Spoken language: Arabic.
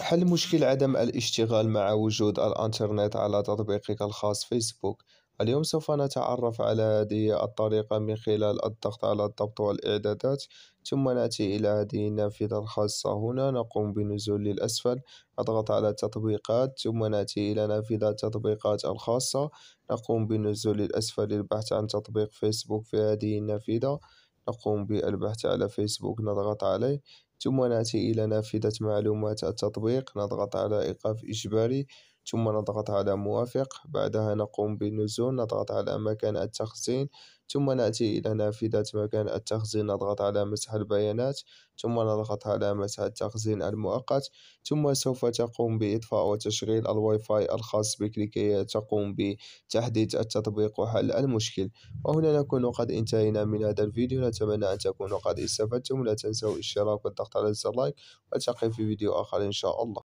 حل مشكل عدم الاشتغال مع وجود الانترنت على تطبيقك الخاص فيسبوك اليوم سوف نتعرف على هذه الطريقة من خلال الضغط على الضبط والإعدادات ثم نأتي إلى هذه النافذة الخاصة هنا نقوم بنزول للأسفل نضغط على التطبيقات ثم نأتي إلى نافذة التطبيقات الخاصة نقوم بنزول للأسفل للبحث عن تطبيق فيسبوك في هذه النافذة نقوم بالبحث على فيسبوك نضغط عليه ثم نأتي إلى نافذة معلومات التطبيق نضغط على إيقاف إجباري ثم نضغط على موافق بعدها نقوم بالنزول نضغط على مكان التخزين ثم نأتي إلى نافذة مكان التخزين نضغط على مسح البيانات ثم نضغط على مسح التخزين المؤقت ثم سوف تقوم بإطفاء وتشغيل الواي فاي الخاص بك لكي تقوم بتحديث التطبيق وحل المشكل وهنا نكون قد انتهينا من هذا الفيديو نتمنى أن تكونوا قد استفدتم لا تنسوا الاشتراك والضغط الضغط على زر لايك والتقي في فيديو اخر ان شاء الله